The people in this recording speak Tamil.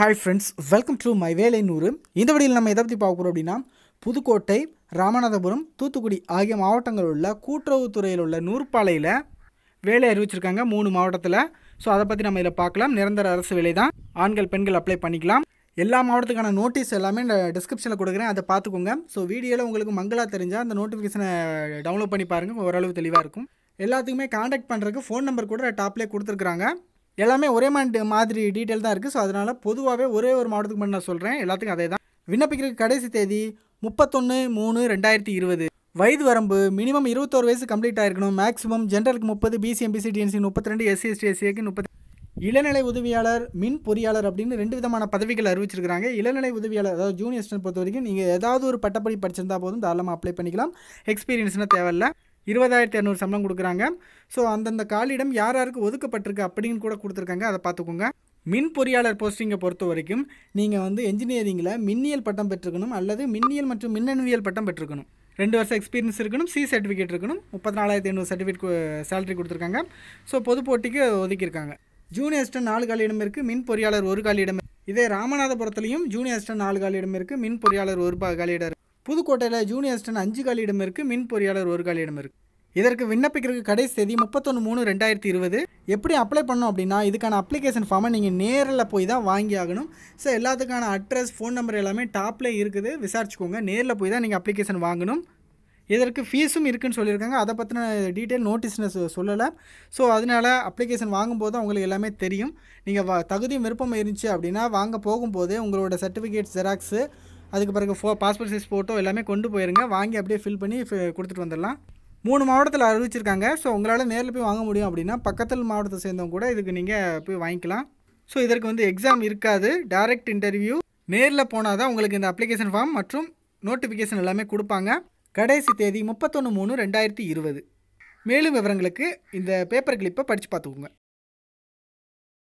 hi friends welcome to my வேலை நூறு இந்த வழியில் நம்ம எதை பற்றி பார்க்க போகிறோம் அப்படின்னா புதுக்கோட்டை ராமநாதபுரம் தூத்துக்குடி ஆகிய மாவட்டங்களில் உள்ள கூட்டுறவுத்துறையில் உள்ள நூற்பாலையில் வேலை அறிவிச்சிருக்காங்க மூணு மாவட்டத்தில் ஸோ அதை பற்றி நம்ம இதில் பார்க்கலாம் நிரந்தர அரசு வேலை தான் ஆண்கள் பெண்கள் அப்ளை பண்ணிக்கலாம் எல்லா மாவட்டத்துக்கான நோட்டீஸ் எல்லாமே நான் டிஸ்கிரிப்ஷனில் கொடுக்குறேன் அதை பார்த்துக்கோங்க ஸோ வீடியோவில் உங்களுக்கு மங்களாக தெரிஞ்சால் அந்த நோட்டிஃபிகேஷனை டவுன்லோட் பண்ணி பாருங்கள் ஓரளவு தெளிவாக இருக்கும் எல்லாத்துக்குமே காண்டாக்ட் பண்ணுறதுக்கு ஃபோன் நம்பர் கூட டாப்லேயே கொடுத்துருக்குறாங்க எல்லாமே ஒரே மாதிரி டீட்டெயில் தான் இருக்குது ஸோ அதனால் பொதுவாகவே ஒரே ஒரு மாவட்டத்துக்கு மட்டும் நான் சொல்கிறேன் எல்லாத்துக்கும் அதே தான் விண்ணப்பிக்கிற கடைசி தேதி முப்பத்தொன்று மூணு ரெண்டாயிரத்தி இருபது வயது வரம்பு மினிமம் இருபத்தோரு வயசு கம்ப்ளீட் ஆகிருக்கணும் மேக்ஸிமம் ஜென்ரலுக்கு முப்பது பிசிஎம்பிசி டிஎன்சி முப்பத்தி ரெண்டு எஸ்சி எஸ்டி எஸ்சிஏக்கு முப்பத்தி இளநிலை உதவியாளர் மின் பொறியாளர் அப்படின்னு ரெண்டு விதமான பதவிகள் அறிவிச்சிருக்கிறாங்க இளநிலை உதவியாளர் அதாவது ஜூனியர் ஸ்டூடெண்ட் பொறுத்த வரைக்கும் நீங்கள் ஏதாவது ஒரு பட்டப்படி படிச்சிருந்தா போதும் தாராளமாக அப்ளை பண்ணிக்கலாம் எக்ஸ்பீரியன்ஸ்னால் தேவையில்லை இருபதாயிரத்தி இரநூறு சம்பளம் கொடுக்குறாங்க ஸோ அந்தந்த காலிடம் யார் யாருக்கு ஒதுக்கப்பட்டிருக்கு அப்படின்னு கூட கொடுத்துருக்காங்க அதை பார்த்துக்கோங்க மின் பொறியாளர் போஸ்டிங்கை பொறுத்த வரைக்கும் நீங்கள் வந்து என்ஜினியரிங்கில் மின்னியல் பட்டம் பெற்றுக்கணும் அல்லது மின்னியல் மற்றும் மின்னணுவியல் பட்டம் பெற்றுக்கணும் ரெண்டு வருஷம் எக்ஸ்பீரியன்ஸ் இருக்கணும் சி சர்டிஃபிகேட் இருக்கணும் முப்பத்தி நாலாயிரத்தி ஐநூறு சர்டிஃபிகேட் சேலரி கொடுத்துருக்காங்க ஸோ பொது போட்டிக்கு ஒதுக்கியிருக்காங்க ஜூனியர் அஸ்டன் நாலு காலியிடம் இருக்குது மின் பொறியாளர் ஒரு காலியிடம் இதே ராமநாதபுரத்துலையும் ஜூனியர் அஸ்டன் நாலு காலியிடம் இருக்குது மின் பொறியாளர் ஒரு காலியிடம் புதுக்கோட்டையில் ஜூனியர் அசிஸ்டன்ட் அஞ்சு காலியிடம் இருக்குது மின் பொறியாளர் ஒரு காலியிடம் இருக்குது இதற்கு விண்ணப்பிக்கிறதுக்கு கடைசி தேதி முப்பத்தொன்று மூணு ரெண்டாயிரத்தி இருபது எப்படி அப்ளை பண்ணோம் அப்படின்னா இதுக்கான அப்ளிகேஷன் ஃபார்மை நீங்கள் நேரில் போய் தான் வாங்கி ஆகணும் ஸோ எல்லாத்துக்கான அட்ரஸ் ஃபோன் நம்பர் எல்லாமே டாப்பில் இருக்குது விசாரிச்சுக்கோங்க நேரில் போய் தான் நீங்கள் அப்ளிகேஷன் வாங்கணும் இதற்கு ஃபீஸும் இருக்குதுன்னு சொல்லியிருக்காங்க அதை பற்றின டீட்டெயில் நோட்டீஸ் சொல்லலை ஸோ அதனால் அப்ளிகேஷன் வாங்கும்போது உங்களுக்கு எல்லாமே தெரியும் நீங்கள் வ தகுதியும் விருப்பம் இருந்துச்சு அப்படின்னா வாங்க போகும்போது உங்களோட சர்டிஃபிகேட் ஜெராக்ஸு அதுக்கு பிறகு ஃபோ பாஸ்போர்ட் சைஸ் ஃபோட்டோ எல்லாமே கொண்டு போயிருங்க வாங்கி அப்படியே ஃபில் பண்ணி கொடுத்துட்டு வந்துடலாம் மூணு மாவட்டத்தில் அறிவிச்சிருக்காங்க ஸோ உங்களால் நேரில் போய் வாங்க முடியும் அப்படின்னா பக்கத்தில் மாவட்டத்தை சேர்ந்தவங்க கூட இதுக்கு நீங்கள் போய் வாங்கிக்கலாம் ஸோ இதற்கு வந்து எக்ஸாம் இருக்காது டைரக்ட் இன்டர்வியூ நேரில் போனால் தான் உங்களுக்கு இந்த அப்ளிகேஷன் ஃபார்ம் மற்றும் நோட்டிஃபிகேஷன் எல்லாமே கொடுப்பாங்க கடைசி தேதி முப்பத்தொன்று மூணு ரெண்டாயிரத்தி இருபது மேலும் விவரங்களுக்கு இந்த பேப்பர் கிளிப்பை படித்து பார்த்துக்கோங்க